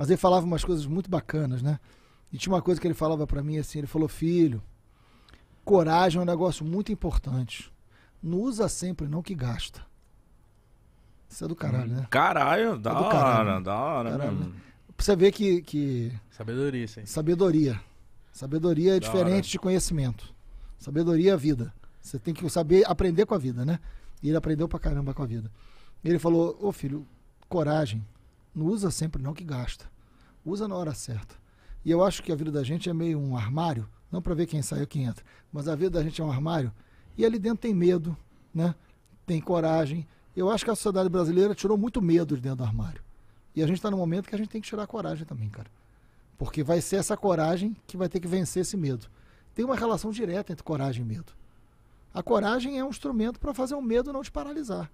Mas ele falava umas coisas muito bacanas, né? E tinha uma coisa que ele falava para mim assim, ele falou: "Filho, coragem é um negócio muito importante. Não usa sempre não que gasta." Isso é do caralho, hum, né? Caralho, é da é caralho, hora, né? da hora. Caralho, né? Pra você ver que, que... Sabedoria, sim. Sabedoria. Sabedoria é da diferente hora. de conhecimento. Sabedoria é vida. Você tem que saber aprender com a vida, né? E ele aprendeu pra caramba com a vida. E ele falou, ô filho, coragem não usa sempre não que gasta. Usa na hora certa. E eu acho que a vida da gente é meio um armário, não para ver quem sai ou quem entra, mas a vida da gente é um armário. E ali dentro tem medo, né? tem coragem. Eu acho que a sociedade brasileira tirou muito medo de dentro do armário. E a gente está no momento que a gente tem que tirar coragem também, cara. Porque vai ser essa coragem que vai ter que vencer esse medo. Tem uma relação direta entre coragem e medo. A coragem é um instrumento para fazer o medo não te paralisar.